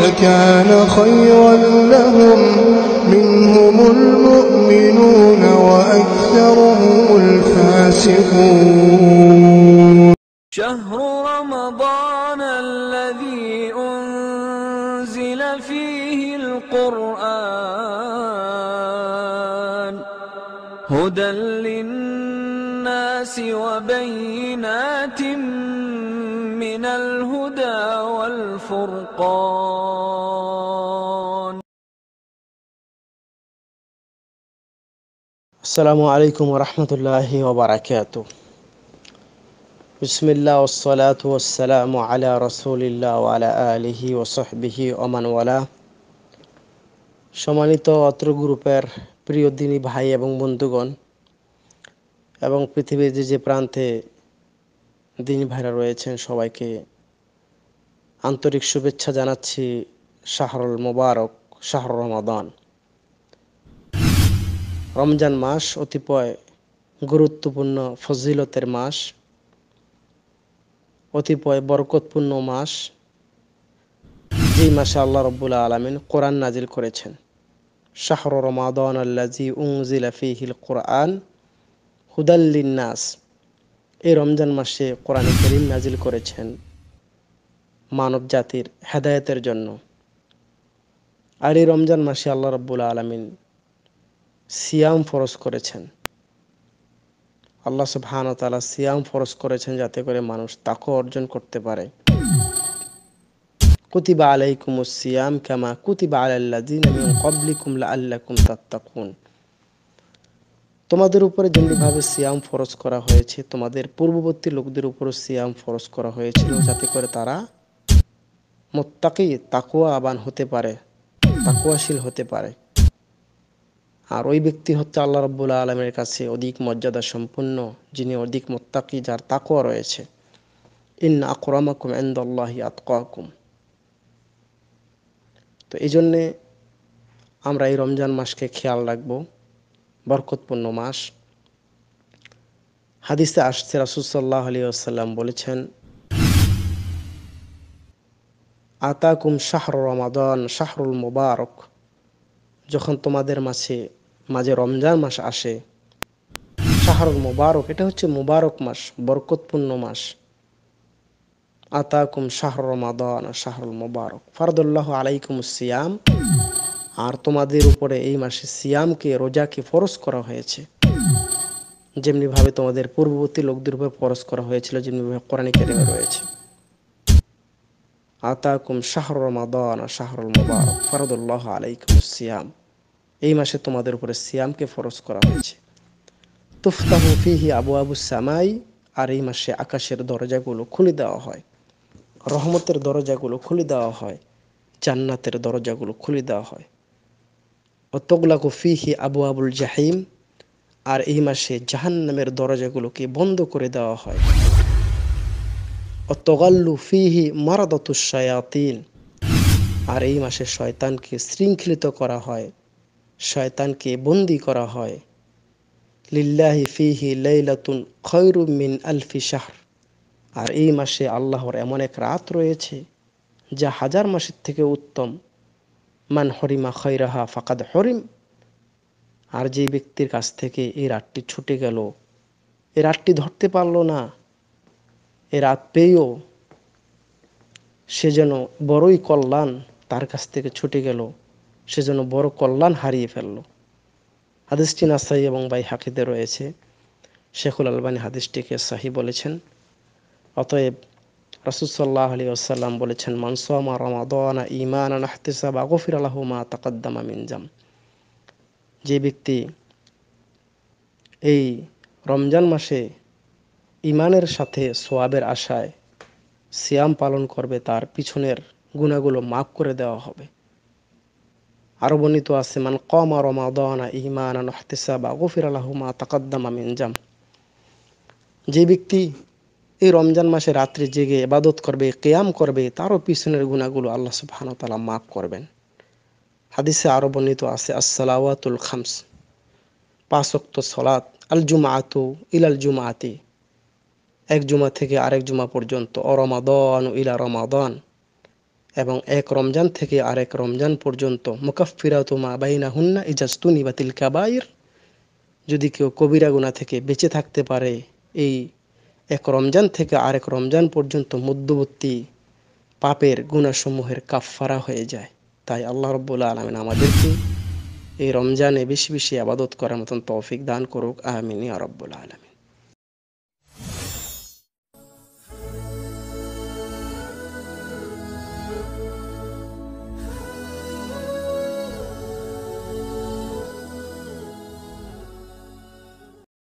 لكان خيرا لهم منهم المؤمنون وأكثرهم الفاسقون شهر رمضان الذي أنزل فيه القرآن هدى للناس وبينات من আসসালামু আলা রসুলিল্লা আলা আলহি সম্মানিত অত্র গ্রুপের প্রিয় দিনী ভাই এবং বন্ধুগণ এবং পৃথিবীর যে যে প্রান্তে দিন ভাইরা রয়েছেন সবাইকে আন্তরিক শুভেচ্ছা জানাচ্ছি শাহরুল মোবারক শাহর রমাদান রমজান মাস অতিপয় গুরুত্বপূর্ণ ফজিলতের মাস অতিপয় বরকতপূর্ণ মাস যেই মাসে আল্লাহ রব্বুল আলমিন কোরআন নাজিল করেছেন শাহর রমাদান আল্লাজি উংজিল ফিহিল কোরআন হুদাল্লিন নাস এই রমজান মাসে কোরআন করিম নাজিল করেছেন মানব জাতির হেদায়তের জন্য আর এই রমজান মাসে আল্লাহ রব্বুল আলমিন সিয়াম ফরজ করেছেন আল্লাহ সুবহান তালা সিয়াম ফরজ করেছেন যাতে করে মানুষ তাকে অর্জন করতে পারে কুতিবা আলাইকুম সিয়াম কামা কুতিবা আলাল্লাদিন কবলিকুম আল্লাহ আল্লাকুম তাত্তাকুন তোমাদের উপরে যেমনিভাবে সিয়াম ফরজ করা হয়েছে তোমাদের পূর্ববর্তী লোকদের উপরও সিয়াম ফরজ করা হয়েছিল যাতে করে তারা মোত্তাকি তাকুয়া আবান হতে পারে তাকুয়াশীল হতে পারে আর ওই ব্যক্তি হচ্ছে আল্লাহ রব্বুল্লা আলমের কাছে অধিক মর্যাদা সম্পন্ন যিনি অধিক মোত্তাকি যার তাকুয়া রয়েছে ইন আকরামাকুম এন্দাল্লাহি আতকুম তো এই জন্যে আমরা এই রমজান মাসকে খেয়াল রাখবো বরকতপূর্ণ মাস হাদিসে আসছে রাসুলসাল্লাহ আলী আসাল্লাম বলেছেন আতাকুম শাহর রমাদন শাহরুল মোবারক যখন তোমাদের মাসে মাঝে রমজান মাস আসে শাহরুল মোবারক এটা হচ্ছে মুবারক মাস বরকতপূর্ণ মাস আতাকুম শাহর রমাদন শাহরুল মোবারক ফারদুল্লাহ আলাইকুম সিয়াম আর তোমাদের উপরে এই মাসে সিয়ামকে রোজাকে ফরস করা হয়েছে যেমনিভাবে তোমাদের পূর্ববর্তী লোকদের উপর ফরস করা হয়েছিল যেমনিভাবে কোরআন কেরিমে রয়েছে আতাকুম শাহরুল মাদান শাহরুল মুবারক ফরদুল্লাহ আলাইকুম সিয়াম এই মাসে তোমাদের উপরে সিয়ামকে ফরস করা হয়েছে তুফতাহু ফিহি আবু আবু সামাই আর এই মাসে আকাশের দরজাগুলো খুলে দেওয়া হয় রহমতের দরজাগুলো খুলে দেওয়া হয় জান্নাতের দরজাগুলো খুলে দেওয়া হয় ও তগলাকু ফিহি আবু আবুল জাহিম আর এই মাসে জাহান্নামের দরজাগুলোকে বন্ধ করে দেওয়া হয় ও তগাল্লু ফিহি মারাদতুসায়াতিন আর এই মাসে শয়তানকে শৃঙ্খলিত করা হয় শয়তানকে বন্দি করা হয় লিল্লাহি ফিহি লাইলাতুন খয়রু মিন আলফি শাহর আর এই মাসে আল্লাহর এমন এক রাত রয়েছে যা হাজার মাসের থেকে উত্তম মান হরিমা খৈরাহা ফাকাদ হরিম আর যে ব্যক্তির কাছ থেকে এই রাতটি ছুটে গেল এ রাতটি ধরতে পারল না এ রাত পেয়েও সে যেন বড়ই কল্যাণ তার কাছ থেকে ছুটে গেল সে যেন বড় কল্যাণ হারিয়ে ফেলল হাদিসটি নাসাই এবং বাই হাকিদে রয়েছে শেখুল আলবানী হাদিসটিকে সাহি বলেছেন অতএব রাসুসাল্লাহ আলী আসাল্লাম বলেছেন মানসোয়ামা রমাদানা ইমান আহতিসাব আগফির আল্লাহ মা তাকাদ্দামা মিনজাম যে ব্যক্তি এই রমজান মাসে ইমানের সাথে সোয়াবের আশায় সিয়াম পালন করবে তার পিছনের গুণাগুলো মাফ করে দেওয়া হবে আরও বর্ণিত আছে মান কমা রমাদানা ইমান আহতিসাব আগফির আল্লাহ মা তাকাদ্দামা মিনজাম যে ব্যক্তি এই রমজান মাসে রাত্রে জেগে এবাদত করবে কেয়াম করবে তারও পিছনের গুণাগুলো আল্লাহ তালা মাফ করবেন হাদিসে আরও বর্ণিত আছে আসসালাওয়াতুল খামস পাঁচক্ত সলাত আল জুমা আতু আল জুমা আতি এক জুমা থেকে আরেক জুমা পর্যন্ত অরমাদন ইলা রমাদন এবং এক রমজান থেকে আরেক রমজান পর্যন্ত মুকাফিরা মা বাইনা হুন্না ইজাস্তুনি বাতিল কাবাইর যদি কেউ কবিরা গুনা থেকে বেঁচে থাকতে পারে এই এক রমজান থেকে আরেক রমজান পর্যন্ত মধ্যবর্তী পাপের গুণাসমূহের কাফফারা হয়ে যায় তাই আল্লাহ রব্বুল্লা আলমিন আমাদেরকে এই রমজানে বেশি বেশি আবাদত করার মতন তৌফিক দান করুক আমিনী আরব্বুল আলমিন